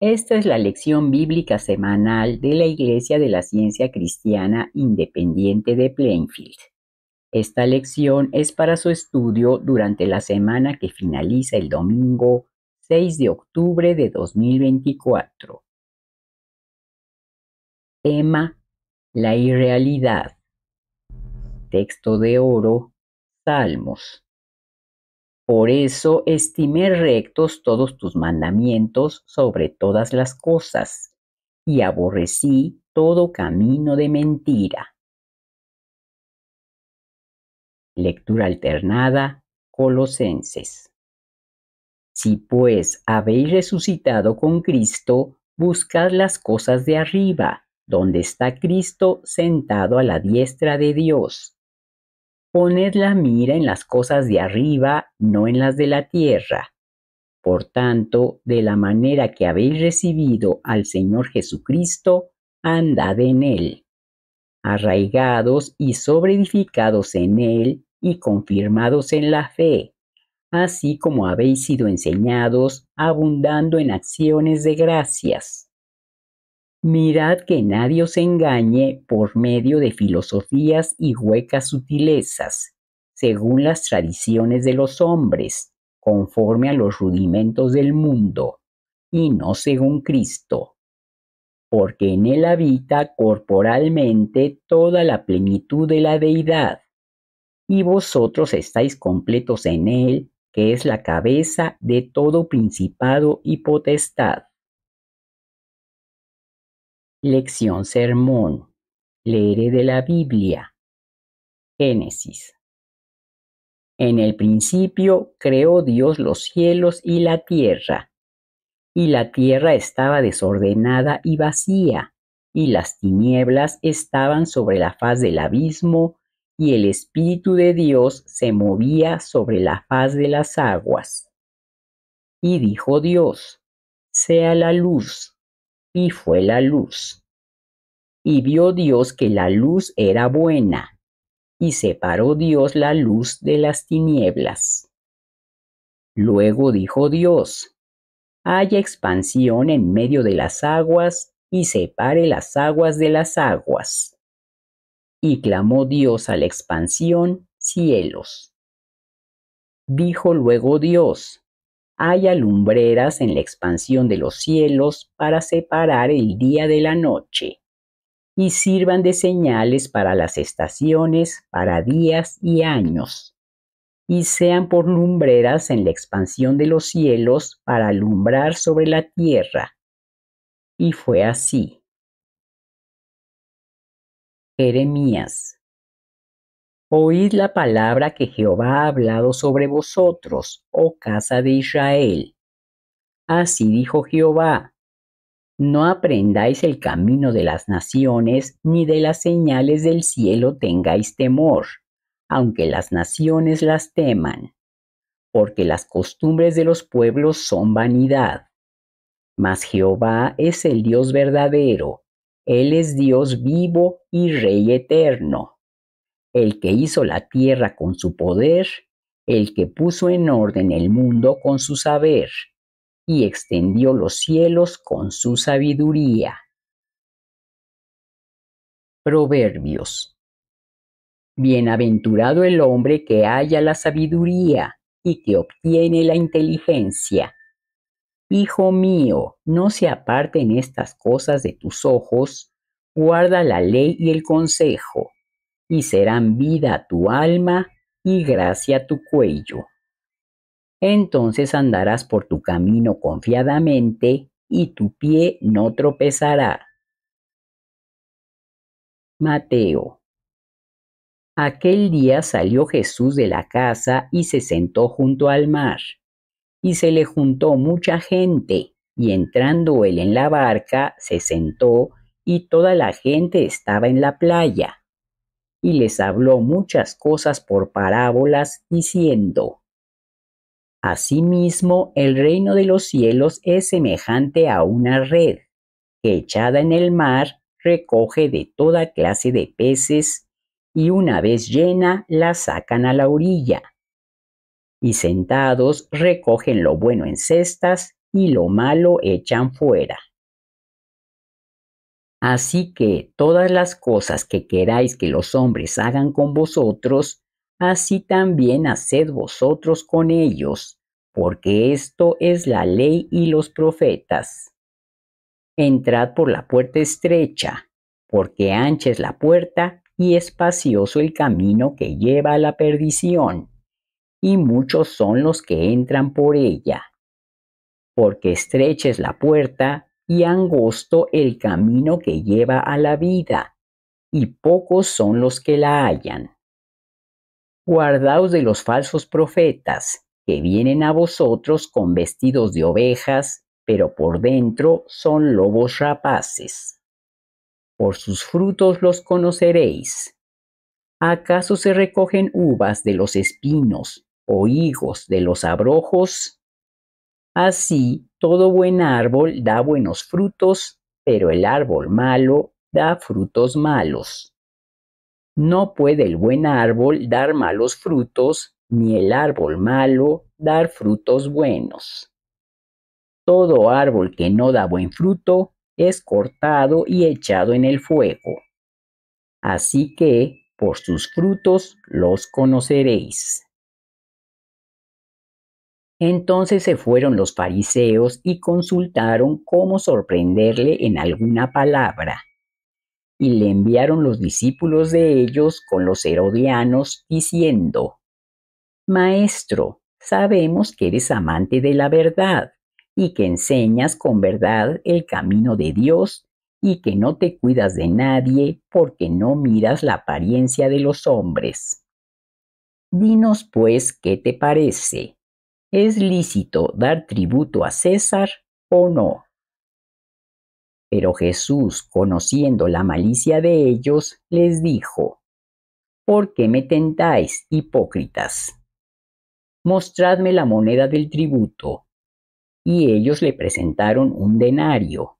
Esta es la lección bíblica semanal de la Iglesia de la Ciencia Cristiana Independiente de Plainfield. Esta lección es para su estudio durante la semana que finaliza el domingo 6 de octubre de 2024. Tema La irrealidad. Texto de oro. Salmos por eso estimé rectos todos tus mandamientos sobre todas las cosas, y aborrecí todo camino de mentira. Lectura alternada, Colosenses. Si pues habéis resucitado con Cristo, buscad las cosas de arriba, donde está Cristo sentado a la diestra de Dios Poned la mira en las cosas de arriba, no en las de la tierra. Por tanto, de la manera que habéis recibido al Señor Jesucristo, andad en él, arraigados y sobreedificados en él y confirmados en la fe, así como habéis sido enseñados, abundando en acciones de gracias Mirad que nadie os engañe por medio de filosofías y huecas sutilezas, según las tradiciones de los hombres, conforme a los rudimentos del mundo, y no según Cristo. Porque en él habita corporalmente toda la plenitud de la deidad, y vosotros estáis completos en él, que es la cabeza de todo principado y potestad Lección Sermón. Leeré de la Biblia. Génesis. En el principio creó Dios los cielos y la tierra. Y la tierra estaba desordenada y vacía, y las tinieblas estaban sobre la faz del abismo, y el Espíritu de Dios se movía sobre la faz de las aguas. Y dijo Dios, sea la luz y fue la luz. Y vio Dios que la luz era buena, y separó Dios la luz de las tinieblas. Luego dijo Dios, Hay expansión en medio de las aguas, y separe las aguas de las aguas. Y clamó Dios a la expansión, cielos. Dijo luego Dios, haya lumbreras en la expansión de los cielos para separar el día de la noche, y sirvan de señales para las estaciones, para días y años, y sean por lumbreras en la expansión de los cielos para alumbrar sobre la tierra. Y fue así. Jeremías Oíd la palabra que Jehová ha hablado sobre vosotros, oh casa de Israel. Así dijo Jehová, no aprendáis el camino de las naciones, ni de las señales del cielo tengáis temor, aunque las naciones las teman, porque las costumbres de los pueblos son vanidad. Mas Jehová es el Dios verdadero, Él es Dios vivo y Rey eterno el que hizo la tierra con su poder, el que puso en orden el mundo con su saber, y extendió los cielos con su sabiduría. Proverbios. Bienaventurado el hombre que halla la sabiduría y que obtiene la inteligencia. Hijo mío, no se aparten estas cosas de tus ojos, guarda la ley y el consejo y serán vida tu alma y gracia tu cuello. Entonces andarás por tu camino confiadamente y tu pie no tropezará. Mateo. Aquel día salió Jesús de la casa y se sentó junto al mar, y se le juntó mucha gente, y entrando él en la barca, se sentó, y toda la gente estaba en la playa y les habló muchas cosas por parábolas, diciendo, Asimismo, el reino de los cielos es semejante a una red, que echada en el mar recoge de toda clase de peces, y una vez llena la sacan a la orilla. Y sentados recogen lo bueno en cestas, y lo malo echan fuera. Así que todas las cosas que queráis que los hombres hagan con vosotros, así también haced vosotros con ellos, porque esto es la ley y los profetas. Entrad por la puerta estrecha, porque ancha es la puerta y espacioso el camino que lleva a la perdición, y muchos son los que entran por ella. Porque estrecha es la puerta y angosto el camino que lleva a la vida, y pocos son los que la hallan. Guardaos de los falsos profetas, que vienen a vosotros con vestidos de ovejas, pero por dentro son lobos rapaces. Por sus frutos los conoceréis. ¿Acaso se recogen uvas de los espinos o higos de los abrojos? Así, todo buen árbol da buenos frutos, pero el árbol malo da frutos malos. No puede el buen árbol dar malos frutos, ni el árbol malo dar frutos buenos. Todo árbol que no da buen fruto es cortado y echado en el fuego. Así que, por sus frutos los conoceréis. Entonces se fueron los fariseos y consultaron cómo sorprenderle en alguna palabra. Y le enviaron los discípulos de ellos con los herodianos, diciendo, Maestro, sabemos que eres amante de la verdad y que enseñas con verdad el camino de Dios y que no te cuidas de nadie porque no miras la apariencia de los hombres. Dinos pues qué te parece. ¿Es lícito dar tributo a César o no? Pero Jesús, conociendo la malicia de ellos, les dijo, ¿Por qué me tentáis, hipócritas? Mostradme la moneda del tributo. Y ellos le presentaron un denario.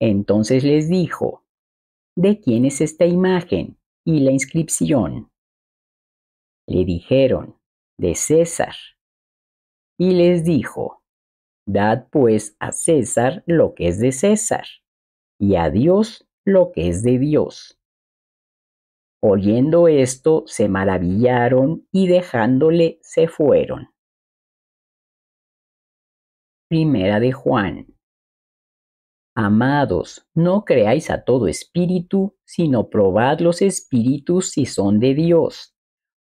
Entonces les dijo, ¿De quién es esta imagen y la inscripción? Le dijeron, de César y les dijo, Dad pues a César lo que es de César, y a Dios lo que es de Dios. Oyendo esto, se maravillaron y dejándole se fueron. Primera de Juan. Amados, no creáis a todo espíritu, sino probad los espíritus si son de Dios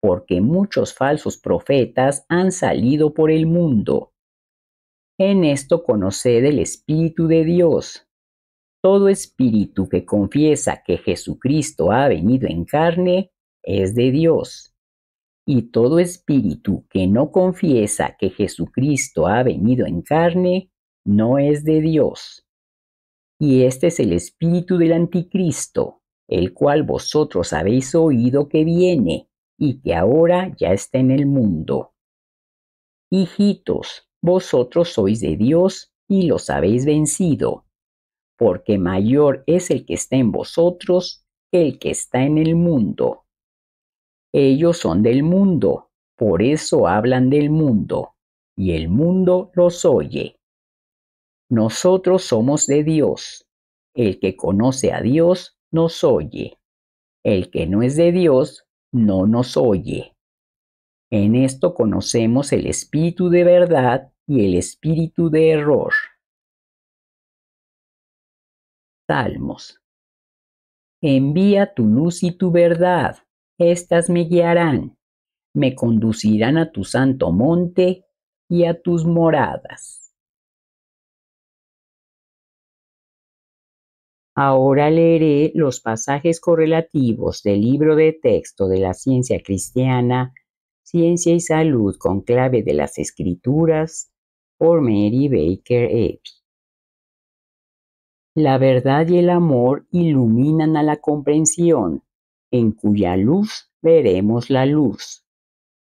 porque muchos falsos profetas han salido por el mundo. En esto conoced el Espíritu de Dios. Todo espíritu que confiesa que Jesucristo ha venido en carne es de Dios. Y todo espíritu que no confiesa que Jesucristo ha venido en carne no es de Dios. Y este es el espíritu del anticristo, el cual vosotros habéis oído que viene y que ahora ya está en el mundo. Hijitos, vosotros sois de Dios y los habéis vencido, porque mayor es el que está en vosotros que el que está en el mundo. Ellos son del mundo, por eso hablan del mundo, y el mundo los oye. Nosotros somos de Dios. El que conoce a Dios nos oye. El que no es de Dios no nos oye. En esto conocemos el espíritu de verdad y el espíritu de error. Salmos. Envía tu luz y tu verdad, éstas me guiarán, me conducirán a tu santo monte y a tus moradas. Ahora leeré los pasajes correlativos del libro de texto de la ciencia cristiana, Ciencia y Salud con clave de las Escrituras, por Mary Baker Epps. La verdad y el amor iluminan a la comprensión, en cuya luz veremos la luz.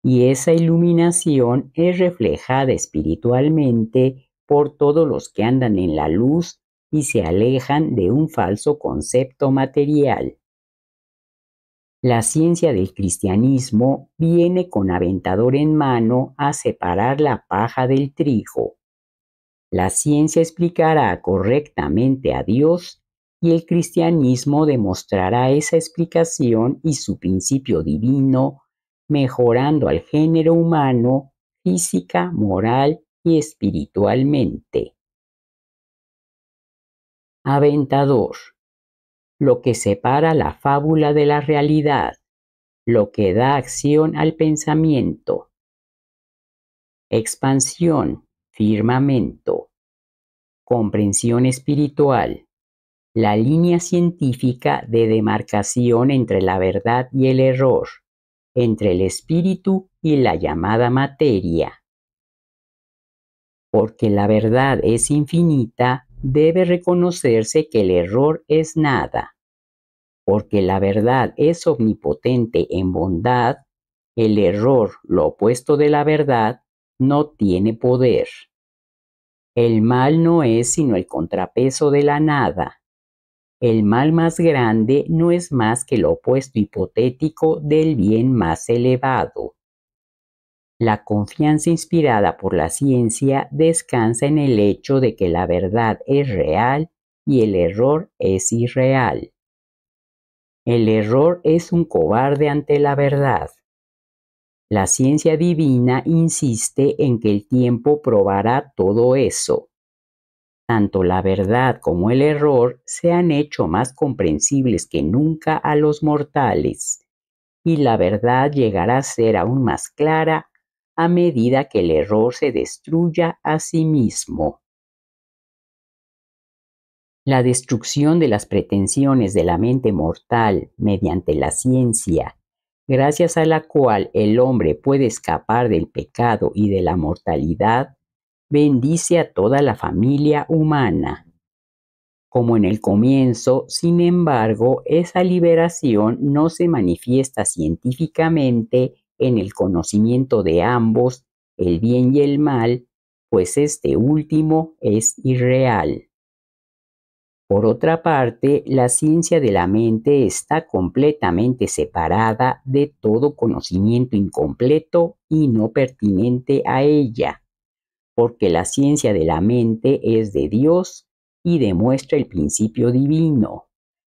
Y esa iluminación es reflejada espiritualmente por todos los que andan en la luz y se alejan de un falso concepto material. La ciencia del cristianismo viene con aventador en mano a separar la paja del trigo. La ciencia explicará correctamente a Dios y el cristianismo demostrará esa explicación y su principio divino, mejorando al género humano física, moral y espiritualmente aventador, lo que separa la fábula de la realidad, lo que da acción al pensamiento. Expansión, firmamento, comprensión espiritual, la línea científica de demarcación entre la verdad y el error, entre el espíritu y la llamada materia. Porque la verdad es infinita, debe reconocerse que el error es nada, porque la verdad es omnipotente en bondad, el error, lo opuesto de la verdad, no tiene poder. El mal no es sino el contrapeso de la nada. El mal más grande no es más que lo opuesto hipotético del bien más elevado. La confianza inspirada por la ciencia descansa en el hecho de que la verdad es real y el error es irreal. El error es un cobarde ante la verdad. La ciencia divina insiste en que el tiempo probará todo eso. Tanto la verdad como el error se han hecho más comprensibles que nunca a los mortales, y la verdad llegará a ser aún más clara a medida que el error se destruya a sí mismo. La destrucción de las pretensiones de la mente mortal mediante la ciencia, gracias a la cual el hombre puede escapar del pecado y de la mortalidad, bendice a toda la familia humana. Como en el comienzo, sin embargo, esa liberación no se manifiesta científicamente en el conocimiento de ambos, el bien y el mal, pues este último es irreal. Por otra parte, la ciencia de la mente está completamente separada de todo conocimiento incompleto y no pertinente a ella, porque la ciencia de la mente es de Dios y demuestra el principio divino,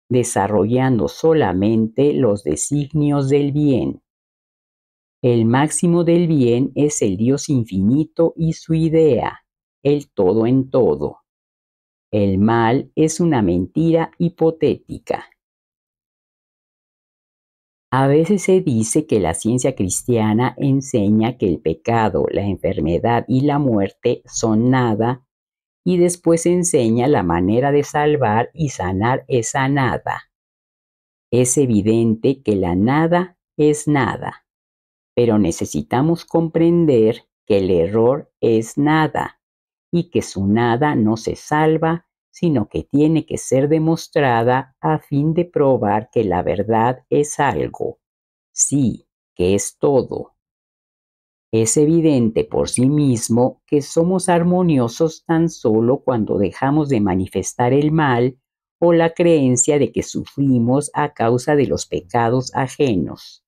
desarrollando solamente los designios del bien. El máximo del bien es el Dios infinito y su idea, el todo en todo. El mal es una mentira hipotética. A veces se dice que la ciencia cristiana enseña que el pecado, la enfermedad y la muerte son nada y después enseña la manera de salvar y sanar esa nada. Es evidente que la nada es nada pero necesitamos comprender que el error es nada y que su nada no se salva, sino que tiene que ser demostrada a fin de probar que la verdad es algo, sí, que es todo. Es evidente por sí mismo que somos armoniosos tan solo cuando dejamos de manifestar el mal o la creencia de que sufrimos a causa de los pecados ajenos.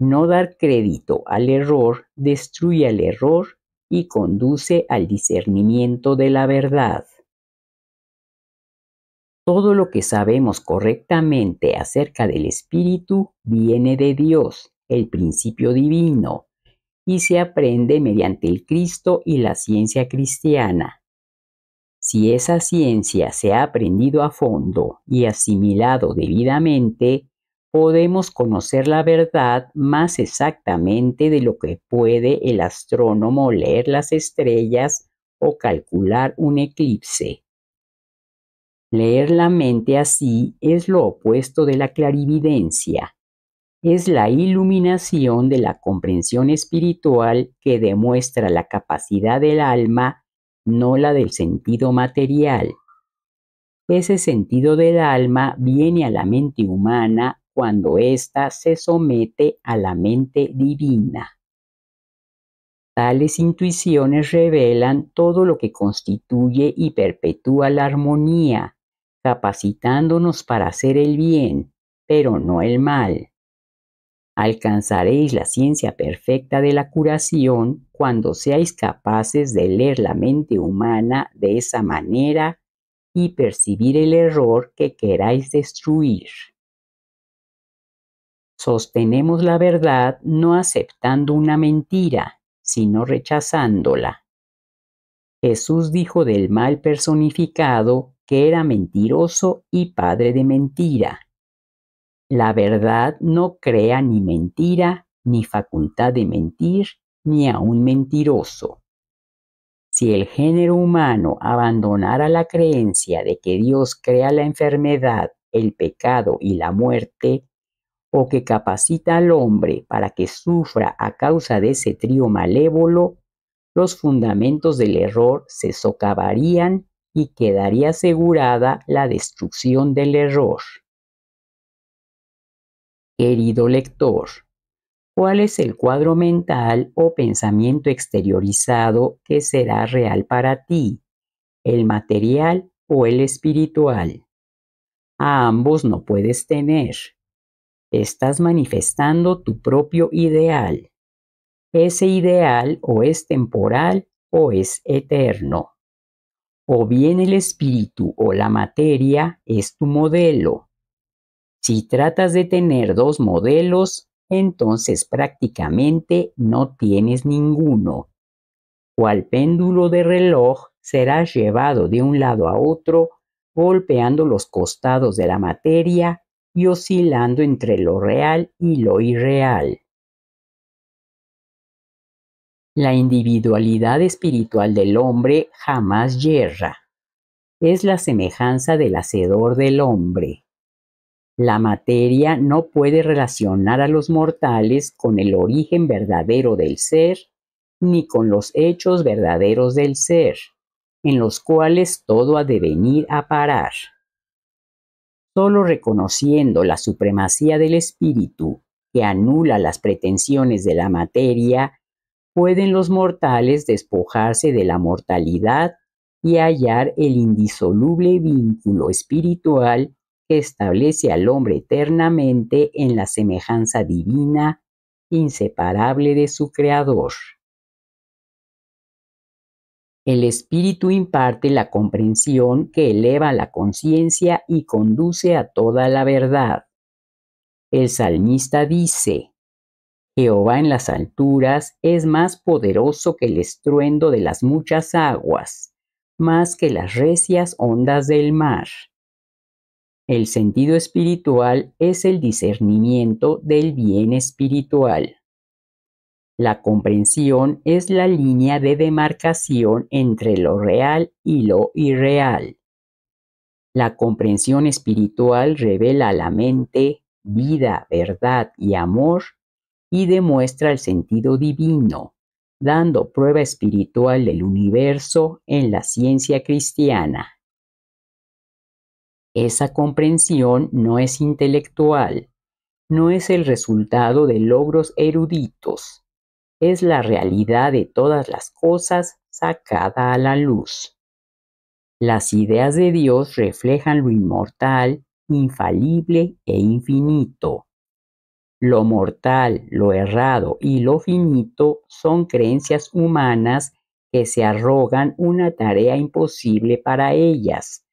No dar crédito al error destruye al error y conduce al discernimiento de la verdad. Todo lo que sabemos correctamente acerca del Espíritu viene de Dios, el principio divino, y se aprende mediante el Cristo y la ciencia cristiana. Si esa ciencia se ha aprendido a fondo y asimilado debidamente, podemos conocer la verdad más exactamente de lo que puede el astrónomo leer las estrellas o calcular un eclipse. Leer la mente así es lo opuesto de la clarividencia. Es la iluminación de la comprensión espiritual que demuestra la capacidad del alma, no la del sentido material. Ese sentido del alma viene a la mente humana cuando ésta se somete a la mente divina. Tales intuiciones revelan todo lo que constituye y perpetúa la armonía, capacitándonos para hacer el bien, pero no el mal. Alcanzaréis la ciencia perfecta de la curación cuando seáis capaces de leer la mente humana de esa manera y percibir el error que queráis destruir. Sostenemos la verdad no aceptando una mentira, sino rechazándola. Jesús dijo del mal personificado que era mentiroso y padre de mentira. La verdad no crea ni mentira, ni facultad de mentir, ni a un mentiroso. Si el género humano abandonara la creencia de que Dios crea la enfermedad, el pecado y la muerte, o que capacita al hombre para que sufra a causa de ese trío malévolo, los fundamentos del error se socavarían y quedaría asegurada la destrucción del error. Querido lector, ¿cuál es el cuadro mental o pensamiento exteriorizado que será real para ti, el material o el espiritual? A ambos no puedes tener. Estás manifestando tu propio ideal. Ese ideal o es temporal o es eterno. O bien el espíritu o la materia es tu modelo. Si tratas de tener dos modelos, entonces prácticamente no tienes ninguno. O al péndulo de reloj serás llevado de un lado a otro golpeando los costados de la materia y oscilando entre lo real y lo irreal. La individualidad espiritual del hombre jamás yerra. Es la semejanza del hacedor del hombre. La materia no puede relacionar a los mortales con el origen verdadero del ser, ni con los hechos verdaderos del ser, en los cuales todo ha de venir a parar. Solo reconociendo la supremacía del espíritu, que anula las pretensiones de la materia, pueden los mortales despojarse de la mortalidad y hallar el indisoluble vínculo espiritual que establece al hombre eternamente en la semejanza divina, inseparable de su Creador. El espíritu imparte la comprensión que eleva la conciencia y conduce a toda la verdad. El salmista dice, Jehová en las alturas es más poderoso que el estruendo de las muchas aguas, más que las recias ondas del mar. El sentido espiritual es el discernimiento del bien espiritual. La comprensión es la línea de demarcación entre lo real y lo irreal. La comprensión espiritual revela a la mente vida, verdad y amor y demuestra el sentido divino, dando prueba espiritual del universo en la ciencia cristiana. Esa comprensión no es intelectual, no es el resultado de logros eruditos, es la realidad de todas las cosas sacada a la luz. Las ideas de Dios reflejan lo inmortal, infalible e infinito. Lo mortal, lo errado y lo finito son creencias humanas que se arrogan una tarea imposible para ellas,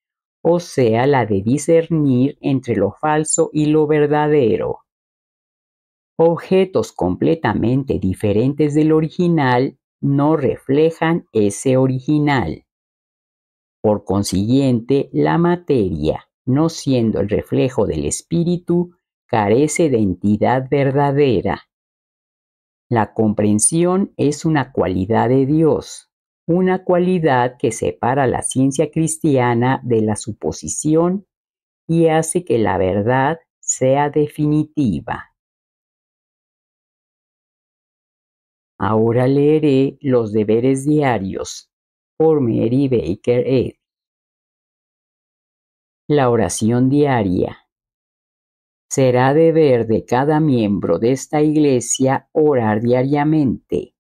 o sea, la de discernir entre lo falso y lo verdadero objetos completamente diferentes del original no reflejan ese original. Por consiguiente, la materia, no siendo el reflejo del espíritu, carece de entidad verdadera. La comprensión es una cualidad de Dios, una cualidad que separa la ciencia cristiana de la suposición y hace que la verdad sea definitiva. Ahora leeré los deberes diarios por Mary Baker Ed. La oración diaria. Será deber de cada miembro de esta iglesia orar diariamente.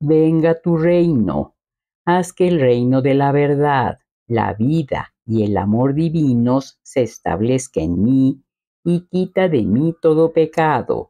Venga tu reino. Haz que el reino de la verdad, la vida y el amor divinos se establezca en mí y quita de mí todo pecado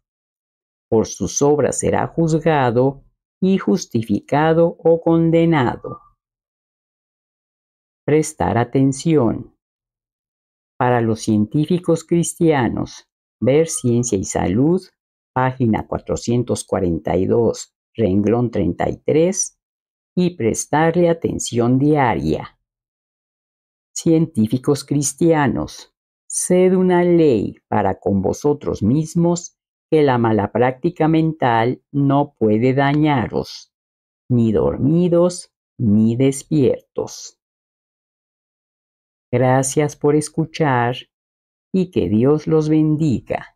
por sus obras será juzgado y justificado o condenado. Prestar atención. Para los científicos cristianos, ver Ciencia y Salud, página 442, renglón 33, y prestarle atención diaria. Científicos cristianos, sed una ley para con vosotros mismos que la mala práctica mental no puede dañaros, ni dormidos ni despiertos. Gracias por escuchar y que Dios los bendiga.